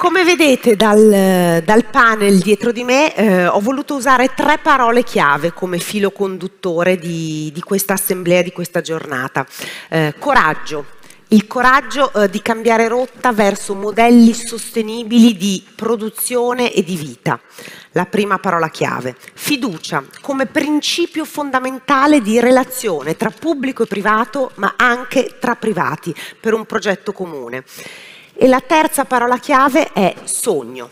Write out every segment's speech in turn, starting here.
Come vedete dal, dal, panel dietro di me eh, ho voluto usare tre parole chiave come filo conduttore di, di questa assemblea, di questa giornata. Eh, coraggio, il coraggio eh, di cambiare rotta verso modelli sostenibili di produzione e di vita, la prima parola chiave. Fiducia come principio fondamentale di relazione tra pubblico e privato, ma anche tra privati, per un progetto comune. E la terza parola chiave è sogno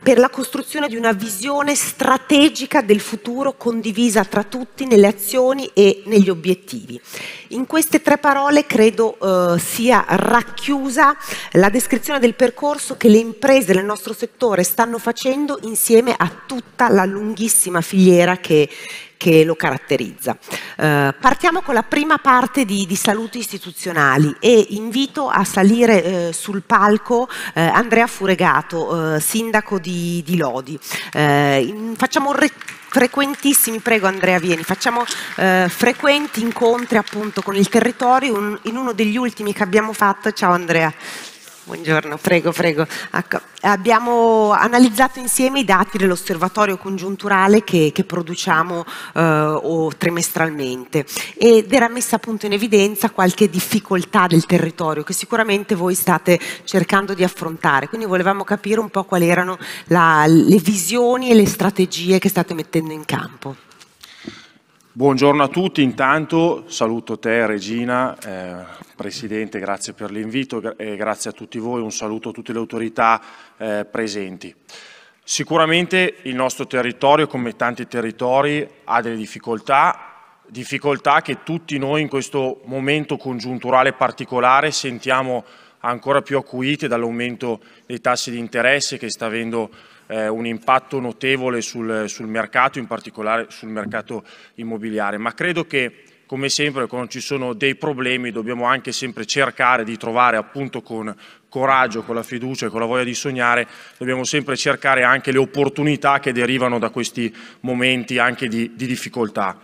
per la costruzione di una visione strategica del futuro condivisa tra tutti nelle azioni e negli obiettivi. In queste tre parole credo eh, sia racchiusa la descrizione del percorso che le imprese nel nostro settore stanno facendo insieme a tutta la lunghissima filiera che che lo caratterizza. Eh, partiamo con la prima parte di, di, saluti istituzionali e invito a salire eh, sul palco eh, Andrea Furegato, eh, sindaco di, di Lodi. Eh, in, facciamo un rettino frequentissimi, prego Andrea Vieni, facciamo eh, frequenti incontri appunto con il territorio, un, in uno degli ultimi che abbiamo fatto, ciao Andrea, Buongiorno, prego, prego. Ecco, abbiamo analizzato insieme i dati dell'osservatorio congiunturale che, che produciamo eh, trimestralmente ed era messa appunto in evidenza qualche difficoltà del territorio che sicuramente voi state cercando di affrontare, quindi volevamo capire un po' quali erano la, le visioni e le strategie che state mettendo in campo. Buongiorno a tutti, intanto saluto te Regina, eh, Presidente, grazie per l'invito e grazie a tutti voi, un saluto a tutte le autorità eh, presenti. Sicuramente il nostro territorio, come tanti territori, ha delle difficoltà, difficoltà che tutti noi in questo momento congiunturale particolare sentiamo ancora più acuite dall'aumento dei tassi di interesse che sta avendo eh, un impatto notevole sul, sul, mercato, in particolare sul mercato immobiliare, ma credo che come sempre quando ci sono dei problemi dobbiamo anche sempre cercare di trovare appunto con coraggio, con la fiducia e con la voglia di sognare, dobbiamo sempre cercare anche le opportunità che derivano da questi momenti anche di, di difficoltà.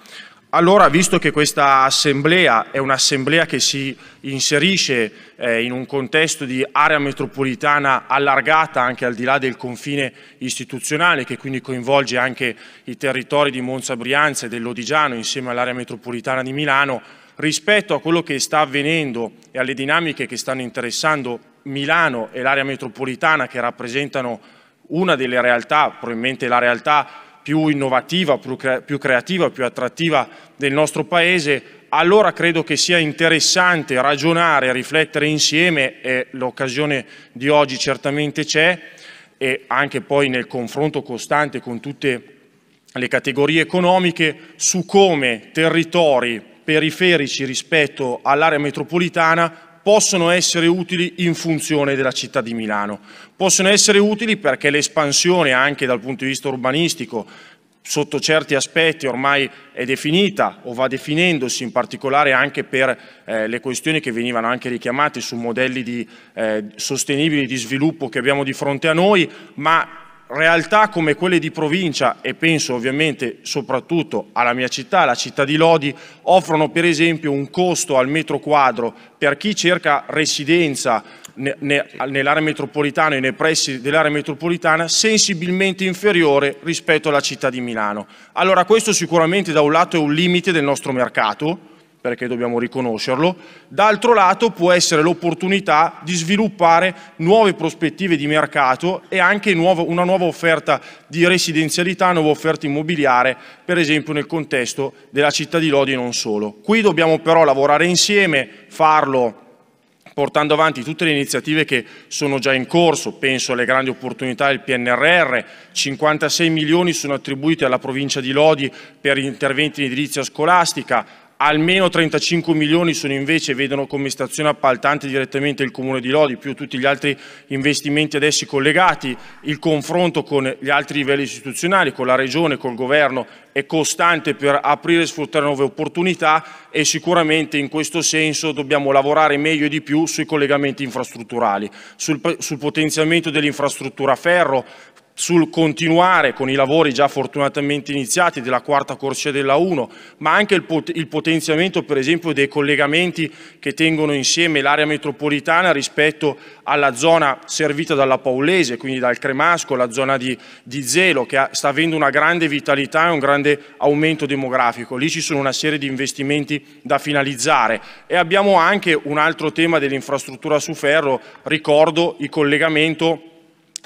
Allora, visto che questa assemblea è un'assemblea che si inserisce eh, in un contesto di area metropolitana allargata anche al di là del confine istituzionale, che quindi coinvolge anche i territori di Monza Brianza e dell'Odigiano insieme all'area metropolitana di Milano, rispetto a quello che sta avvenendo e alle dinamiche che stanno interessando Milano e l'area metropolitana che rappresentano una delle realtà, probabilmente la realtà più innovativa, più, cre più creativa, più attrattiva del nostro Paese, allora credo che sia interessante ragionare, riflettere insieme e l'occasione di oggi certamente c'è e anche poi nel confronto costante con tutte le categorie economiche su come territori periferici rispetto all'area metropolitana possono essere utili in funzione della città di Milano. Possono essere utili perché l'espansione anche dal punto di vista urbanistico sotto certi aspetti ormai è definita o va definendosi in particolare anche per eh, le questioni che venivano anche richiamate su modelli di, eh, sostenibili di sviluppo che abbiamo di fronte a noi, ma realtà come quelle di provincia, e penso ovviamente soprattutto alla mia città, la città di Lodi, offrono per esempio un costo al metro quadro per chi cerca residenza nell'area metropolitana e nei pressi dell'area metropolitana sensibilmente inferiore rispetto alla città di Milano. Allora questo sicuramente da un lato è un limite del nostro mercato, perché dobbiamo riconoscerlo, d'altro lato può essere l'opportunità di sviluppare nuove prospettive di mercato e anche nuovo, una nuova offerta di residenzialità, nuova offerta immobiliare, per esempio nel contesto della città di Lodi e non solo. Qui dobbiamo però lavorare insieme, farlo portando avanti tutte le iniziative che sono già in corso, penso alle grandi opportunità del PNRR, 56 milioni sono attribuiti alla provincia di Lodi per interventi in edilizia scolastica, almeno 35 milioni sono invece, vedono come stazione appaltante direttamente il Comune di Lodi, più tutti gli altri investimenti ad essi collegati, il confronto con gli altri livelli istituzionali, con la Regione, col Governo è costante per aprire e sfruttare nuove opportunità e sicuramente in questo senso dobbiamo lavorare meglio e di più sui collegamenti infrastrutturali, sul, sul potenziamento dell'infrastruttura ferro, sul continuare con i lavori già fortunatamente iniziati della quarta corsia della 1, ma anche il, pot il potenziamento per esempio dei collegamenti che tengono insieme l'area metropolitana rispetto alla zona servita dalla Paulese, quindi dal Cremasco, la zona di, di Zelo, che sta avendo una grande vitalità e un grande aumento demografico. Lì ci sono una serie di investimenti da finalizzare e abbiamo anche un altro tema dell'infrastruttura su ferro, ricordo il collegamento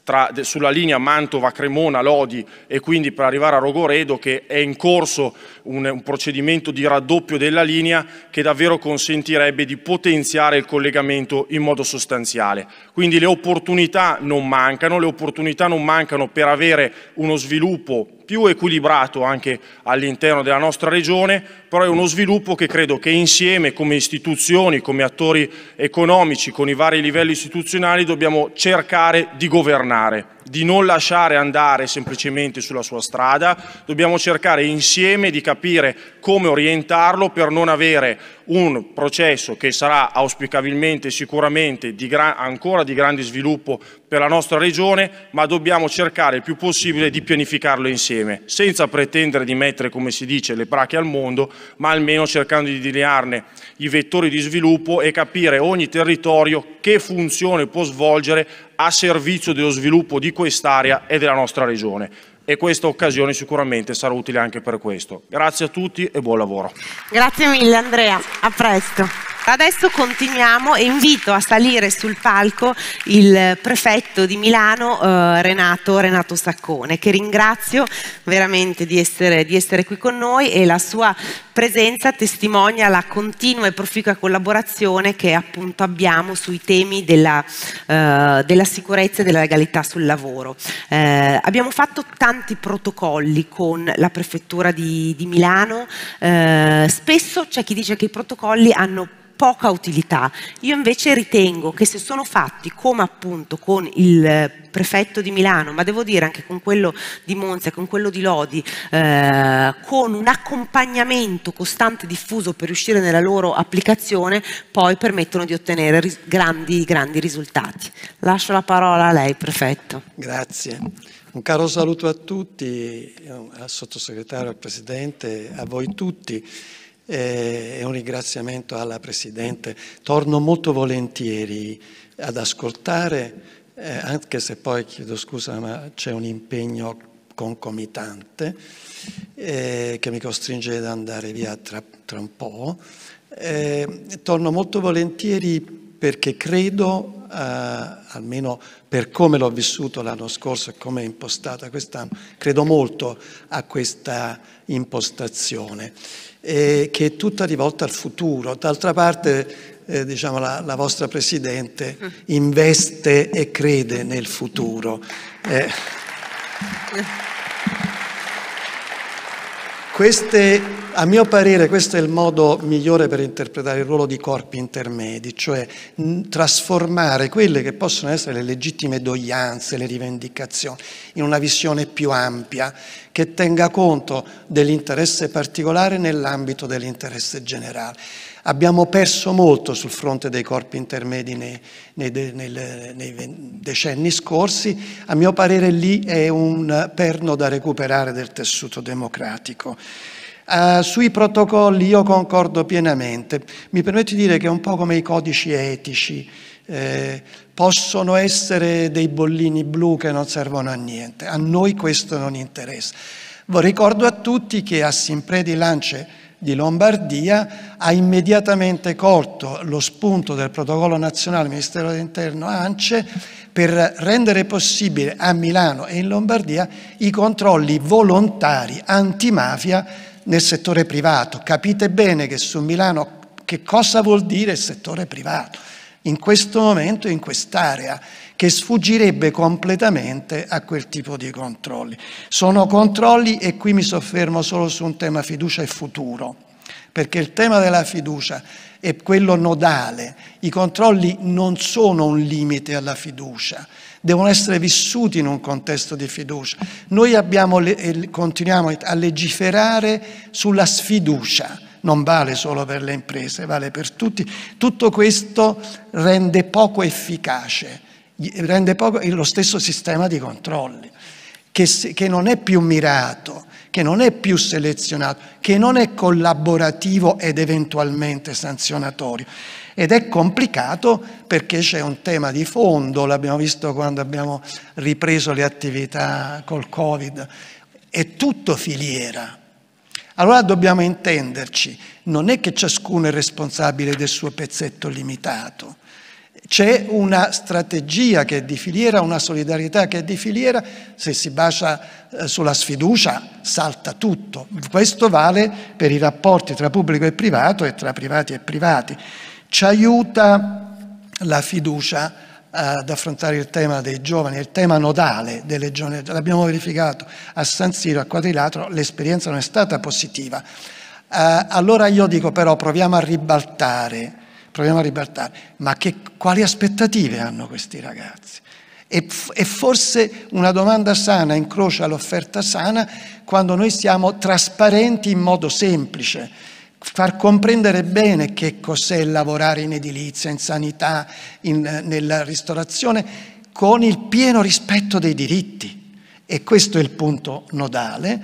tra, de, sulla linea Mantova-Cremona-Lodi e quindi per arrivare a Rogoredo che è in corso un, un, procedimento di raddoppio della linea che davvero consentirebbe di potenziare il collegamento in modo sostanziale. Quindi le opportunità non mancano, le opportunità non mancano per avere uno sviluppo più equilibrato anche all'interno della nostra regione, però è uno sviluppo che credo che insieme come istituzioni, come attori economici, con i vari livelli istituzionali dobbiamo cercare di governare di non lasciare andare semplicemente sulla sua strada, dobbiamo cercare insieme di capire come orientarlo per non avere un processo che sarà auspicabilmente sicuramente di ancora di grande sviluppo per la nostra regione, ma dobbiamo cercare il più possibile di pianificarlo insieme, senza pretendere di mettere, come si dice, le brache al mondo, ma almeno cercando di delinearne i vettori di sviluppo e capire ogni territorio che funzione può svolgere a servizio dello sviluppo di quest'area e della nostra regione e questa occasione sicuramente sarà utile anche per questo. Grazie a tutti e buon lavoro. Grazie mille Andrea, a presto. Adesso continuiamo e invito a salire sul palco il prefetto di Milano eh, Renato, Renato, Saccone che ringrazio veramente di essere, di essere, qui con noi e la sua presenza testimonia la continua e proficua collaborazione che appunto abbiamo sui temi della, eh, della sicurezza e della legalità sul lavoro. Eh, abbiamo fatto tanti protocolli con la prefettura di, di Milano, eh, spesso c'è chi dice che i protocolli hanno poca utilità. Io invece ritengo che se sono fatti come appunto con il eh, prefetto di Milano, ma devo dire anche con quello di Monza e con quello di Lodi, eh, con un accompagnamento costante e diffuso per riuscire nella loro applicazione, poi permettono di ottenere ris- grandi, grandi risultati. Lascio la parola a lei, prefetto. Grazie. Un caro saluto a tutti, eh, al sottosegretario, al presidente, a voi tutti. Eh, e un ringraziamento alla Presidente. Torno molto volentieri ad ascoltare, eh, anche se poi chiedo scusa ma c'è un impegno concomitante eh, che mi costringe ad andare via tra, tra un po'. Eh, torno molto volentieri perché credo eh, almeno per come l'ho vissuto l'anno scorso e come è impostata quest'anno, credo molto a questa impostazione, eh, che è tutta rivolta al futuro. D'altra parte eh, diciamo, la, la, vostra Presidente mm. investe e crede nel futuro. Eh. Queste a mio parere questo è il modo migliore per interpretare il ruolo di corpi intermedi, cioè trasformare quelle che possono essere le legittime doglianze, le rivendicazioni, in una visione più ampia che tenga conto dell'interesse particolare nell'ambito dell'interesse generale. Abbiamo perso molto sul fronte dei corpi intermedi nei, nei, nei, nei, decenni scorsi, a mio parere lì è un perno da recuperare del tessuto democratico. Uh, sui protocolli io concordo pienamente. Mi permetto di dire che è un po' come i codici etici. Eh, possono essere dei bollini blu che non servono a niente. A noi questo non interessa. ricordo a tutti che a Simprè Lance di Lombardia ha immediatamente colto lo spunto del protocollo nazionale Ministero dell'Interno ANCE per rendere possibile a Milano e in Lombardia i controlli volontari antimafia nel settore privato. Capite bene che su Milano che cosa vuol dire il settore privato in questo momento, in quest'area, che sfuggirebbe completamente a quel tipo di controlli. Sono controlli e qui mi soffermo solo su un tema fiducia e futuro, perché il tema della fiducia è quello nodale. I controlli non sono un limite alla fiducia, devono essere vissuti in un contesto di fiducia. Noi abbiamo, eh, continuiamo a legiferare sulla sfiducia, non vale solo per le imprese, vale per tutti. Tutto questo rende poco efficace, rende poco lo stesso sistema di controlli, che, che non è più mirato, che non è più selezionato, che non è collaborativo ed eventualmente sanzionatorio. Ed è complicato perché c'è un tema di fondo, l'abbiamo visto quando abbiamo ripreso le attività col Covid, è tutto filiera. Allora dobbiamo intenderci, non è che ciascuno è responsabile del suo pezzetto limitato, c'è una strategia che è di filiera, una solidarietà che è di filiera, se si bacia eh, sulla sfiducia salta tutto. Questo vale per i rapporti tra pubblico e privato e tra privati e privati. Ci aiuta la fiducia ad affrontare il tema dei giovani, il tema nodale delle giovani. L'abbiamo verificato a San Siro, a Quadrilatro, l'esperienza non è stata positiva. Eh, allora io dico però proviamo a ribaltare, proviamo a ribaltare, ma che, quali aspettative hanno questi ragazzi? E, e forse una domanda sana incrocia l'offerta sana quando noi siamo trasparenti in modo semplice far comprendere bene che cos'è lavorare in edilizia, in sanità, in, nella ristorazione, con il pieno rispetto dei diritti. E questo è il punto nodale.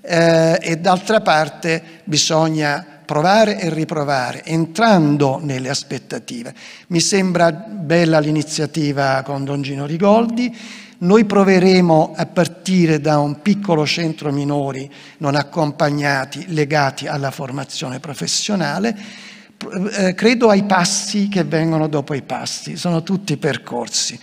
Eh, e d'altra parte bisogna provare e riprovare, entrando nelle aspettative. Mi sembra bella l'iniziativa con Don Gino Rigoldi, noi proveremo a partire da un piccolo centro minori non accompagnati legati alla formazione professionale, eh, credo ai passi che vengono dopo i passi, sono tutti percorsi.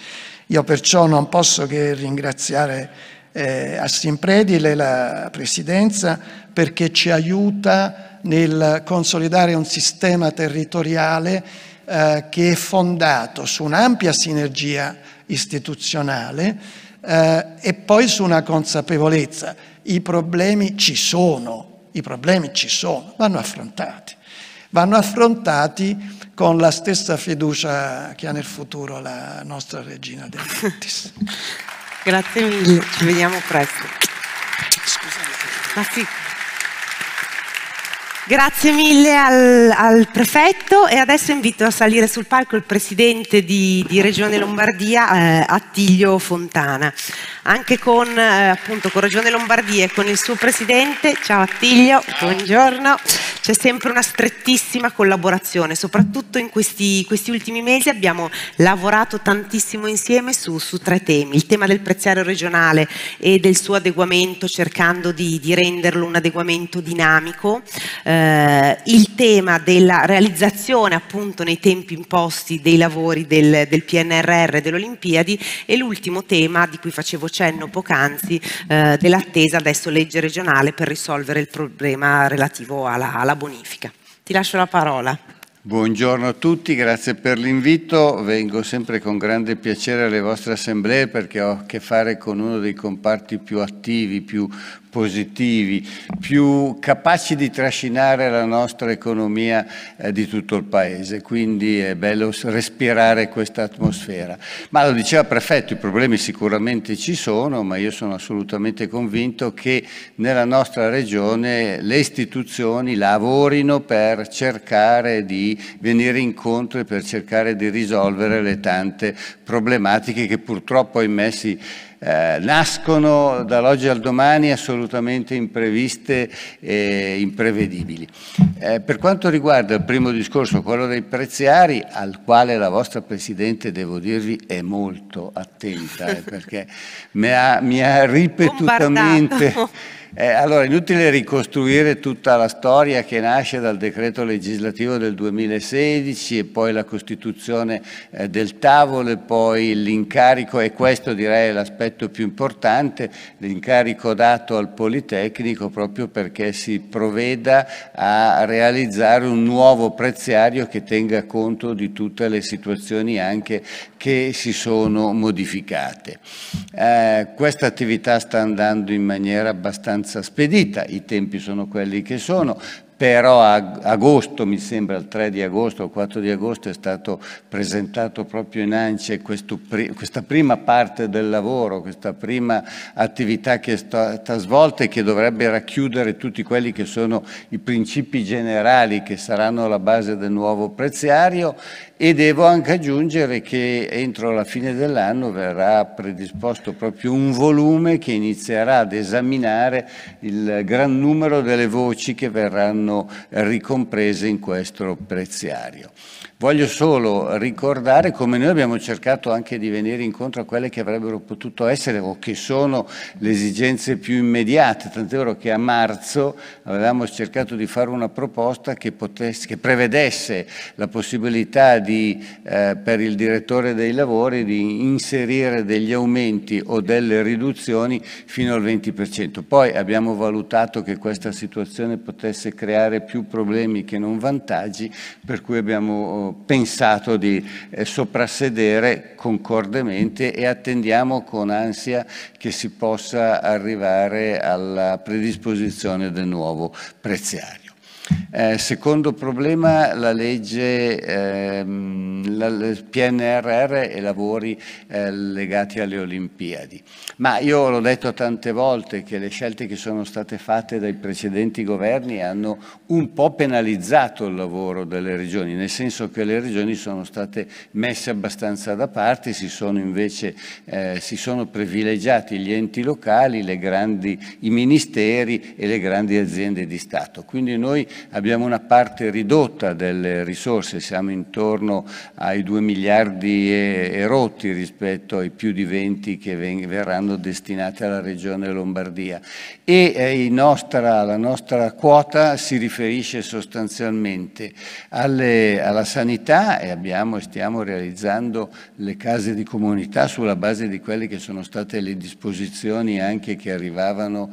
Io perciò non posso che ringraziare eh, Assimpredile, la Presidenza, perché ci aiuta nel consolidare un sistema territoriale eh, che è fondato su un'ampia sinergia istituzionale eh, e poi su una consapevolezza. I problemi ci sono, i problemi ci sono, vanno affrontati. Vanno affrontati con la stessa fiducia che ha nel futuro la nostra regina De Laurentiis. Grazie mille, ci vediamo presto. Scusami. Ma sì. Grazie mille al, al, prefetto e adesso invito a salire sul palco il presidente di, di Regione Lombardia, eh, Attilio Fontana. Anche con, eh, appunto, con Regione Lombardia e con il suo presidente, ciao Attilio, buongiorno, c'è sempre una strettissima collaborazione, soprattutto in questi, questi ultimi mesi abbiamo lavorato tantissimo insieme su, su, tre temi, il tema del preziario regionale e del suo adeguamento cercando di, di renderlo un adeguamento dinamico. Eh, eh, il tema della realizzazione appunto nei tempi imposti dei lavori del, del PNRR e delle Olimpiadi e l'ultimo tema di cui facevo cenno poc'anzi eh, dell'attesa adesso legge regionale per risolvere il problema relativo alla, alla bonifica. Ti lascio la parola. Buongiorno a tutti, grazie per l'invito. Vengo sempre con grande piacere alle vostre assemblee perché ho a che fare con uno dei comparti più attivi, più positivi, più capaci di trascinare la nostra economia eh, di tutto il paese, quindi è bello respirare questa atmosfera. Ma lo diceva prefetto, i problemi sicuramente ci sono, ma io sono assolutamente convinto che nella nostra regione le istituzioni lavorino per cercare di venire incontro e per cercare di risolvere le tante problematiche che purtroppo ahimè si eh, nascono dall'oggi al domani assolutamente impreviste e imprevedibili. Eh, per quanto riguarda il primo discorso, quello dei preziari, al quale la vostra Presidente, devo dirvi, è molto attenta, eh, perché mi ha, mi ha ripetutamente... Eh, allora, inutile ricostruire tutta la storia che nasce dal decreto legislativo del 2016 e poi la costituzione eh, del tavolo e poi l'incarico, e questo direi è l'aspetto più importante, l'incarico dato al Politecnico proprio perché si provveda a realizzare un nuovo preziario che tenga conto di tutte le situazioni anche che si sono modificate. Eh, questa attività sta andando in maniera abbastanza abbastanza spedita, i tempi sono quelli che sono, però a agosto, mi sembra il 3 di agosto o il 4 di agosto, è stato presentato proprio in ANCE pri questa prima parte del lavoro, questa prima attività che è stata svolta e che dovrebbe racchiudere tutti quelli che sono i principi generali che saranno la base del nuovo preziario e devo anche aggiungere che entro la fine dell'anno verrà predisposto proprio un volume che inizierà ad esaminare il gran numero delle voci che verranno saranno eh, ricomprese in questo preziario. Voglio solo ricordare come noi abbiamo cercato anche di venire incontro a quelle che avrebbero potuto essere o che sono le esigenze più immediate, tant'è vero che a marzo avevamo cercato di fare una proposta che, potesse, che prevedesse la possibilità di, eh, per il direttore dei lavori di inserire degli aumenti o delle riduzioni fino al 20%. Poi abbiamo valutato che questa situazione potesse creare più problemi che non vantaggi, per cui abbiamo oh, pensato di eh, soprassedere concordemente e attendiamo con ansia che si possa arrivare alla predisposizione del nuovo preziario. Eh, secondo problema la legge, ehm, la, PNRR e lavori eh, legati alle Olimpiadi. Ma io l'ho detto tante volte che le scelte che sono state fatte dai precedenti governi hanno un po' penalizzato il lavoro delle regioni, nel senso che le regioni sono state messe abbastanza da parte, si sono invece eh, si sono privilegiati gli enti locali, grandi, i ministeri e le grandi aziende di Stato. Quindi noi abbiamo una parte ridotta delle risorse, siamo intorno ai 2 miliardi erotti rispetto ai più di 20 che verranno destinati alla Regione Lombardia e eh, nostra, la nostra quota si riferisce sostanzialmente alle, alla sanità e abbiamo e stiamo realizzando le case di comunità sulla base di quelle che sono state le disposizioni anche che arrivavano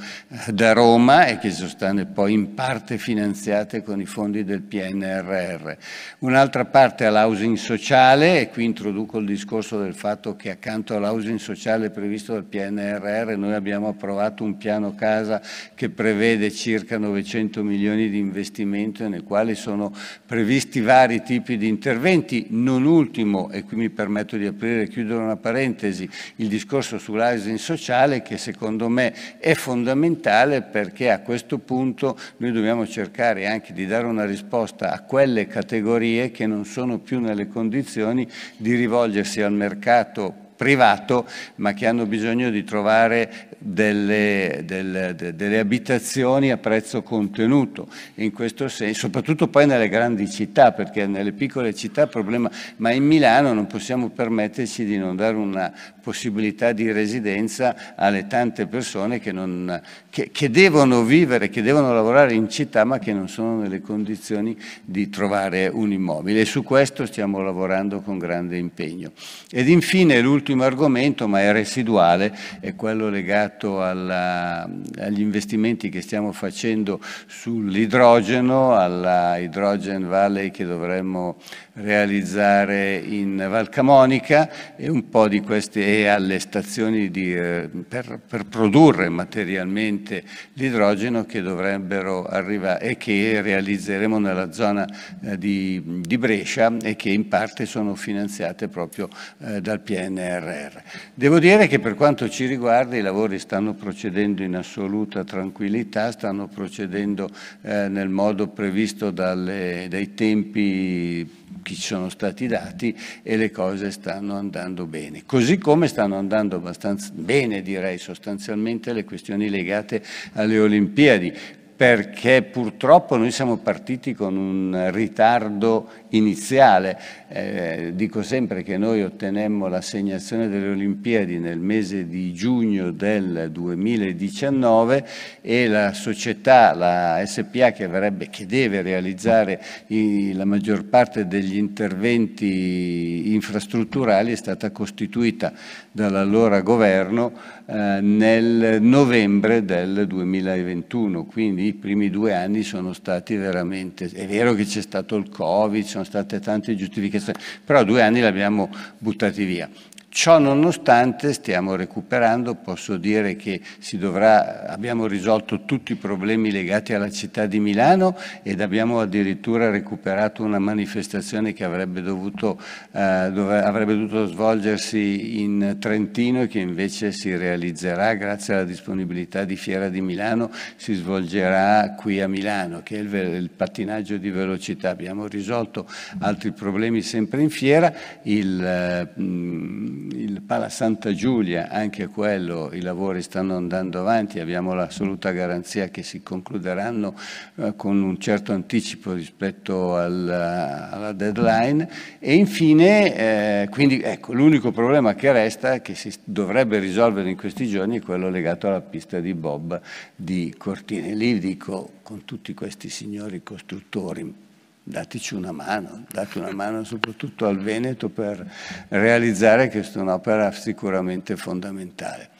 eh, da Roma e che sono state poi in parte finanziate finanziate con i fondi del PNRR. Un'altra parte all'housing sociale e qui introduco il discorso del fatto che accanto all'housing sociale previsto dal PNRR noi abbiamo approvato un piano casa che prevede circa 900 milioni di investimento nei quali sono previsti vari tipi di interventi, non ultimo, e qui mi permetto di aprire e chiudere una parentesi, il discorso sull'housing sociale che secondo me è fondamentale perché a questo punto noi dobbiamo cercare anche anche di dare una risposta a quelle categorie che non sono più nelle condizioni di rivolgersi al mercato privato, ma che hanno bisogno di trovare delle, delle, delle abitazioni a prezzo contenuto, in questo senso, soprattutto poi nelle grandi città, perché nelle piccole città il problema, ma in Milano non possiamo permetterci di non dare una possibilità di residenza alle tante persone che, non, che, che devono vivere, che devono lavorare in città, ma che non sono nelle condizioni di trovare un immobile. E su questo stiamo lavorando con grande impegno. Ed infine l'ultimo l'ultimo argomento, ma è residuale, è quello legato alla, agli investimenti che stiamo facendo sull'idrogeno, alla Hydrogen Valley che dovremmo realizzare in Valcamonica e un po' di queste e alle stazioni di, eh, per, per, produrre materialmente l'idrogeno che dovrebbero arrivare e che realizzeremo nella zona eh, di, di, Brescia e che in parte sono finanziate proprio eh, dal PNRR. Devo dire che per quanto ci riguarda i lavori stanno procedendo in assoluta tranquillità, stanno procedendo nel modo previsto dalle, dai tempi che ci sono stati dati e le cose stanno andando bene. Così come stanno andando abbastanza bene, direi sostanzialmente, le questioni legate alle Olimpiadi perché purtroppo noi siamo partiti con un ritardo iniziale. Eh, dico sempre che noi ottenemmo l'assegnazione delle Olimpiadi nel mese di giugno del 2019 e la società, la SPA che, avrebbe, che deve realizzare i, la maggior parte degli interventi infrastrutturali è stata costituita dall'allora governo eh, nel novembre del 2021, quindi i primi due anni sono stati veramente, è vero che c'è stato il Covid, ci sono state tante giustificazioni, però due anni li abbiamo buttati via. Ciò nonostante stiamo recuperando, posso dire che dovrà, abbiamo risolto tutti i problemi legati alla città di Milano ed abbiamo addirittura recuperato una manifestazione che avrebbe dovuto, eh, dove, avrebbe dovuto svolgersi in Trentino e che invece si realizzerà grazie alla disponibilità di Fiera di Milano, si svolgerà qui a Milano, che è il, il pattinaggio di velocità. Abbiamo risolto altri problemi sempre in fiera. Il, eh, il Pala Santa Giulia, anche quello, i lavori stanno andando avanti, abbiamo l'assoluta garanzia che si concluderanno eh, con un certo anticipo rispetto al, eh, alla deadline e infine, eh, quindi ecco, l'unico problema che resta, che si dovrebbe risolvere in questi giorni, è quello legato alla pista di Bob di Cortine. Lì dico, con tutti questi signori costruttori, dateci una mano, date una mano soprattutto al Veneto per realizzare questa un'opera sicuramente fondamentale.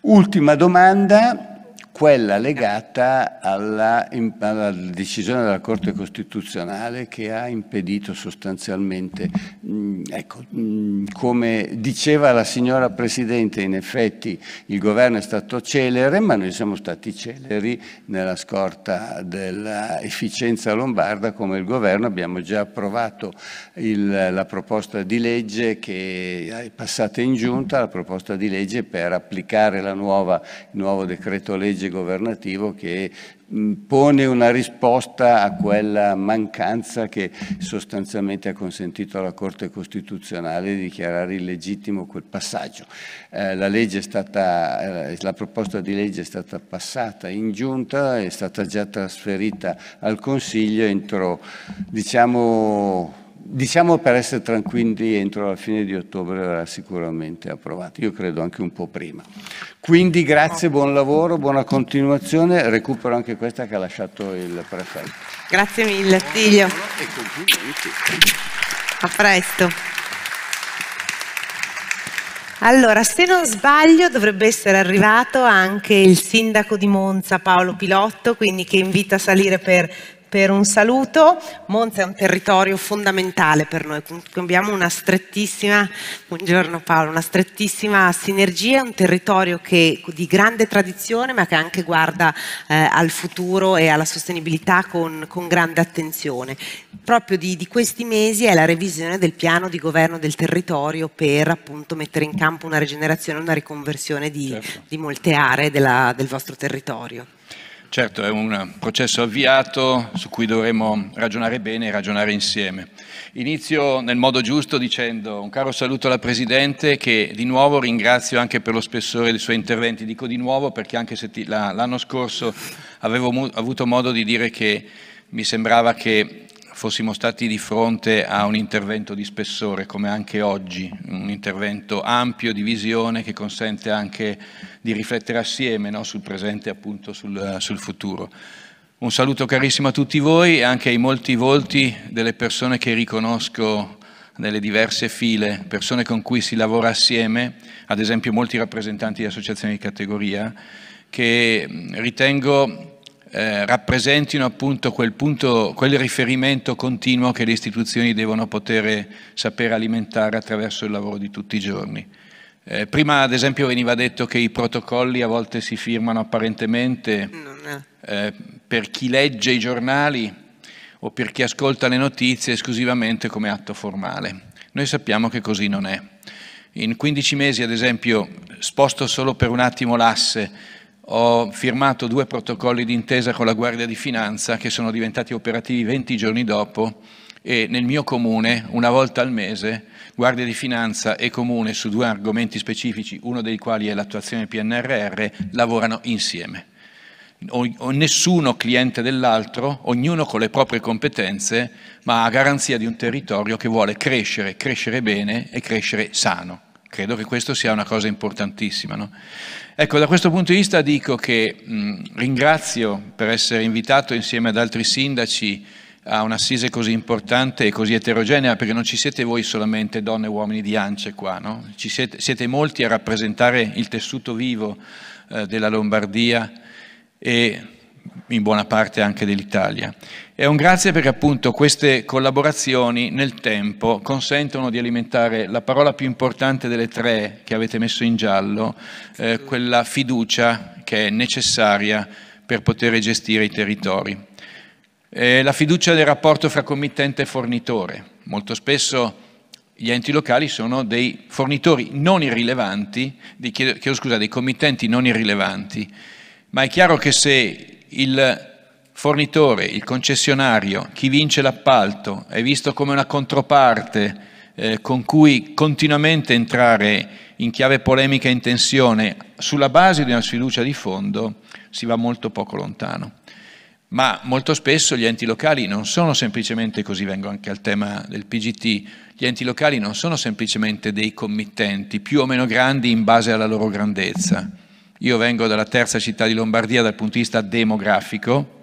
Ultima domanda, quella legata alla, alla, decisione della Corte Costituzionale che ha impedito sostanzialmente, mh, mm, ecco, mh, mm, come diceva la signora Presidente, in effetti il governo è stato celere, ma noi siamo stati celeri nella scorta dell'efficienza lombarda, come il governo abbiamo già approvato il, la proposta di legge che è passata in giunta, la proposta di legge per applicare la nuova, il nuovo decreto legge legge governativo che pone una risposta a quella mancanza che sostanzialmente ha consentito alla Corte Costituzionale di dichiarare illegittimo quel passaggio. Eh, la, stata, eh, la, proposta di legge è stata passata in giunta, è stata già trasferita al Consiglio entro diciamo Diciamo per essere tranquilli entro la fine di ottobre verrà sicuramente approvato, io credo anche un po' prima. Quindi grazie, buon lavoro, buona continuazione, recupero anche questa che ha lasciato il prefetto. Grazie mille Attilio. A presto. Allora, se non sbaglio dovrebbe essere arrivato anche il sindaco di Monza Paolo Pilotto, quindi che invito a salire per per un saluto. Monza è un territorio fondamentale per noi, abbiamo una strettissima, buongiorno Paolo, una strettissima sinergia, è un territorio che, di grande tradizione ma che anche guarda eh, al futuro e alla sostenibilità con, con grande attenzione. Proprio di, di, questi mesi è la revisione del piano di governo del territorio per appunto mettere in campo una rigenerazione, una riconversione di, certo. di molte aree della, del vostro territorio. Certo, è un processo avviato su cui dovremo ragionare bene e ragionare insieme. Inizio nel modo giusto dicendo un caro saluto alla Presidente che di nuovo ringrazio anche per lo spessore dei suoi interventi. Dico di nuovo perché anche se l'anno scorso avevo avuto modo di dire che mi sembrava che fossimo stati di fronte a un intervento di spessore come anche oggi, un intervento ampio di visione che consente anche di riflettere assieme no? sul presente e appunto sul, sul futuro. Un saluto carissimo a tutti voi e anche ai molti volti delle persone che riconosco nelle diverse file, persone con cui si lavora assieme, ad esempio molti rappresentanti di associazioni di categoria, che ritengo eh, rappresentino appunto quel, punto, quel riferimento continuo che le istituzioni devono poter sapere alimentare attraverso il lavoro di tutti i giorni. Eh, prima ad esempio veniva detto che i protocolli a volte si firmano apparentemente eh, per chi legge i giornali o per chi ascolta le notizie esclusivamente come atto formale. Noi sappiamo che così non è. In 15 mesi, ad esempio, sposto solo per un attimo l'asse, ho firmato due protocolli d'intesa con la Guardia di Finanza che sono diventati operativi 20 giorni dopo e nel mio comune, una volta al mese, Guardia di Finanza e Comune su due argomenti specifici, uno dei quali è l'attuazione PNRR, lavorano insieme. O nessuno cliente dell'altro, ognuno con le proprie competenze, ma a garanzia di un territorio che vuole crescere, crescere bene e crescere sano. Credo che questo sia una cosa importantissima. No? Ecco, da questo punto di vista dico che mh, mm, ringrazio per essere invitato insieme ad altri sindaci a un'assise così importante e così eterogenea, perché non ci siete voi solamente donne e uomini di Ance qua, no? siete, siete, molti a rappresentare il tessuto vivo eh, della Lombardia e in buona parte anche dell'Italia. È un grazie perché appunto queste collaborazioni nel tempo consentono di alimentare la parola più importante delle tre che avete messo in giallo, eh, quella fiducia che è necessaria per poter gestire i territori. Eh, la fiducia del rapporto fra committente e fornitore. Molto spesso gli enti locali sono dei fornitori non irrilevanti, di, chiedo, chiedo scusa, dei committenti non irrilevanti, ma è chiaro che se il fornitore, il concessionario, chi vince l'appalto, è visto come una controparte eh, con cui continuamente entrare in chiave polemica e in tensione sulla base di una sfiducia di fondo, si va molto poco lontano. Ma molto spesso gli enti locali non sono semplicemente, così vengo anche al tema del PGT, gli enti locali non sono semplicemente dei committenti più o meno grandi in base alla loro grandezza. Io vengo dalla terza città di Lombardia dal punto di vista demografico,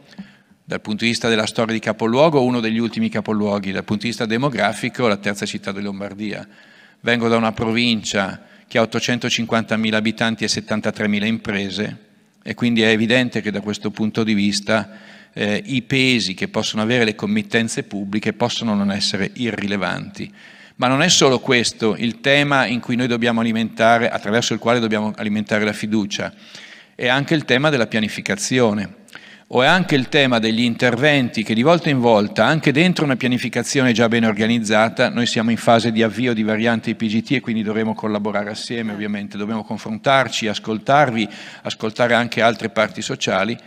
dal punto di vista della storia di capoluogo uno degli ultimi capoluoghi, dal punto di vista demografico la terza città di Lombardia. Vengo da una provincia che ha 850.000 abitanti e 73.000 imprese e quindi è evidente che da questo punto di vista eh, i pesi che possono avere le committenze pubbliche possono non essere irrilevanti. Ma non è solo questo il tema attraverso il quale dobbiamo alimentare la fiducia, è anche il tema della pianificazione o è anche il tema degli interventi che di volta in volta, anche dentro una pianificazione già ben organizzata, noi siamo in fase di avvio di varianti IPGT e quindi dovremo collaborare assieme ovviamente, dobbiamo confrontarci, ascoltarvi, ascoltare anche altre parti sociali,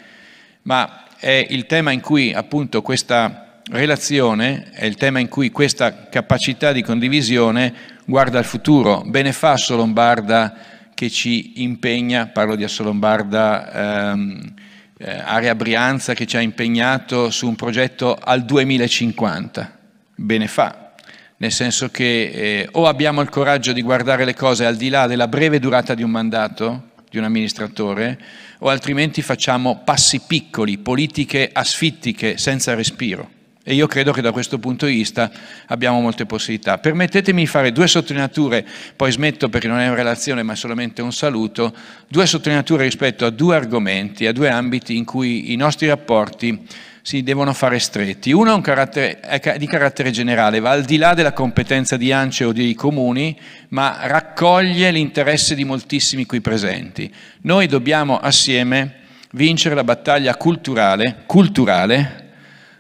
ma è il tema in cui appunto questa relazione, è il tema in cui questa capacità di condivisione guarda al futuro, bene fa Solombarda che ci impegna, parlo di Assolombarda, ehm, eh, Area Brianza che ci ha impegnato su un progetto al 2050. Bene fa, nel senso che eh, o abbiamo il coraggio di guardare le cose al di là della breve durata di un mandato, di un amministratore, o altrimenti facciamo passi piccoli, politiche asfittiche, senza respiro. E io credo che da questo punto di vista abbiamo molte possibilità. Permettetemi di fare due sottolineature, poi smetto perché non è una relazione ma solamente un saluto, due sottolineature rispetto a due argomenti, a due ambiti in cui i nostri rapporti si devono fare stretti. Uno è, un carattere, è di carattere generale, va al di là della competenza di ANCE o dei comuni, ma raccoglie l'interesse di moltissimi qui presenti. Noi dobbiamo assieme vincere la battaglia culturale, culturale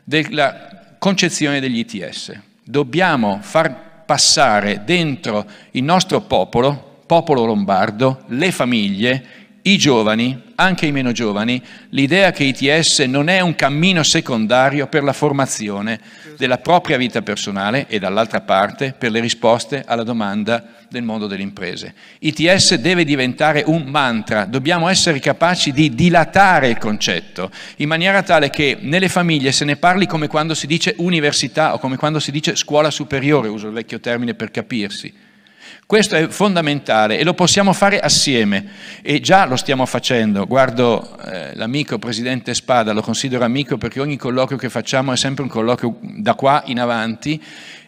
della concezione degli ITS. Dobbiamo far passare dentro il nostro popolo, popolo lombardo, le famiglie, i giovani, anche i meno giovani, l'idea che ITS non è un cammino secondario per la formazione della propria vita personale e dall'altra parte per le risposte alla domanda del mondo delle imprese. ITS deve diventare un mantra, dobbiamo essere capaci di dilatare il concetto in maniera tale che nelle famiglie se ne parli come quando si dice università o come quando si dice scuola superiore, uso il vecchio termine per capirsi questo è fondamentale e lo possiamo fare assieme e già lo stiamo facendo. Guardo eh, l'amico Presidente Spada, lo considero amico perché ogni colloquio che facciamo è sempre un colloquio da qua in avanti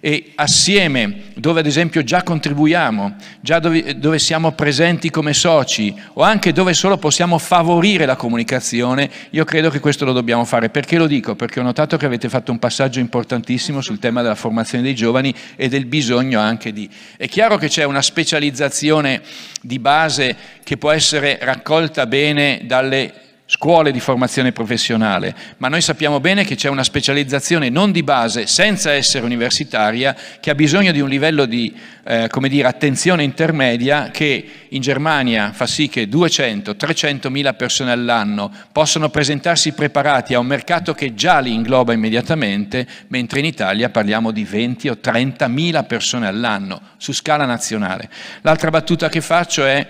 e assieme, dove ad esempio già contribuiamo, già dove, dove siamo presenti come soci o anche dove solo possiamo favorire la comunicazione, io credo che questo lo dobbiamo fare. Perché lo dico? Perché ho notato che avete fatto un passaggio importantissimo sul tema della formazione dei giovani e del bisogno anche di... È chiaro che c'è una specializzazione di base che può essere raccolta bene dalle scuole di formazione professionale, ma noi sappiamo bene che c'è una specializzazione non di base, senza essere universitaria, che ha bisogno di un livello di eh, dire, attenzione intermedia che in Germania fa sì che 200-300 mila persone all'anno possano presentarsi preparati a un mercato che già li ingloba immediatamente, mentre in Italia parliamo di 20 o 30 mila persone all'anno su scala nazionale. L'altra battuta che faccio è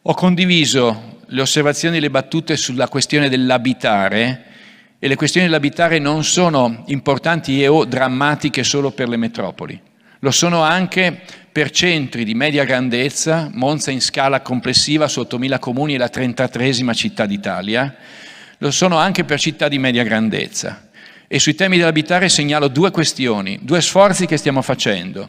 ho condiviso le osservazioni e le battute sulla questione dell'abitare e le questioni dell'abitare non sono importanti e o drammatiche solo per le metropoli, lo sono anche per centri di media grandezza, Monza in scala complessiva su 8.000 comuni è la 33esima città d'Italia, lo sono anche per città di media grandezza. E sui temi dell'abitare segnalo due questioni, due sforzi che stiamo facendo.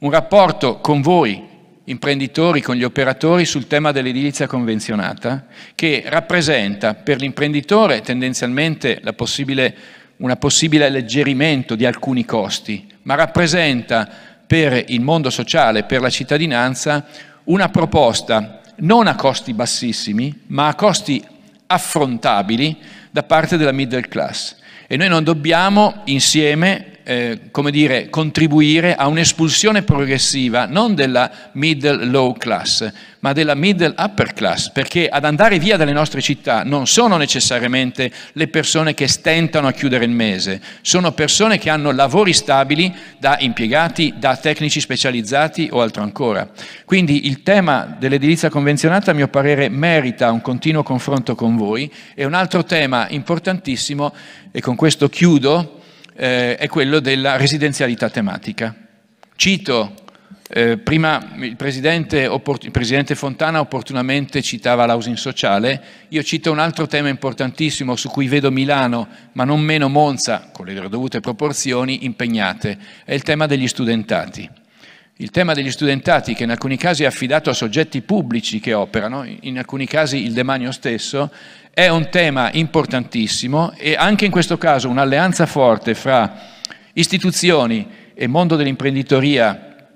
Un rapporto con voi imprenditori con gli operatori sul tema dell'edilizia convenzionata, che rappresenta per l'imprenditore tendenzialmente possibile, una possibile alleggerimento di alcuni costi, ma rappresenta per il mondo sociale, per la cittadinanza, una proposta non a costi bassissimi, ma a costi affrontabili da parte della middle class. E noi non dobbiamo insieme eh, come dire, contribuire a un'espulsione progressiva non della middle low class, ma della middle upper class, perché ad andare via dalle nostre città non sono necessariamente le persone che stentano a chiudere il mese, sono persone che hanno lavori stabili da impiegati, da tecnici specializzati o altro ancora. Quindi il tema dell'edilizia convenzionata, a mio parere, merita un continuo confronto con voi e un altro tema importantissimo, e con questo chiudo, eh, è quello della residenzialità tematica. Cito, eh, prima il presidente, il presidente, Fontana opportunamente citava l'housing sociale, io cito un altro tema importantissimo su cui vedo Milano, ma non meno Monza, con le dovute proporzioni, impegnate, è il tema degli studentati. Il tema degli studentati, che in alcuni casi è affidato a soggetti pubblici che operano, in alcuni casi il demanio stesso, è un tema importantissimo e anche in questo caso un'alleanza forte fra istituzioni e mondo dell'imprenditoria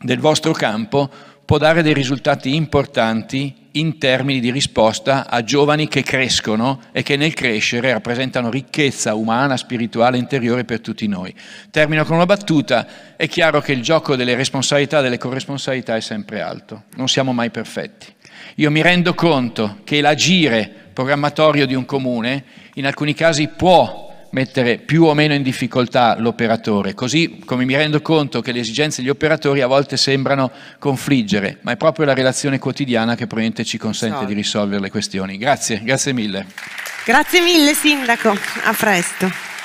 del vostro campo può dare dei risultati importanti in termini di risposta a giovani che crescono e che nel crescere rappresentano ricchezza umana, spirituale, interiore per tutti noi. Termino con una battuta, è chiaro che il gioco delle responsabilità e delle corresponsabilità è sempre alto, non siamo mai perfetti. Io mi rendo conto che l'agire programmatorio di un comune in alcuni casi può mettere più o meno in difficoltà l'operatore, così come mi rendo conto che le esigenze degli operatori a volte sembrano confliggere, ma è proprio la relazione quotidiana che probabilmente ci consente di esatto. risolvere le questioni. Grazie, grazie mille. Grazie mille Sindaco, a presto.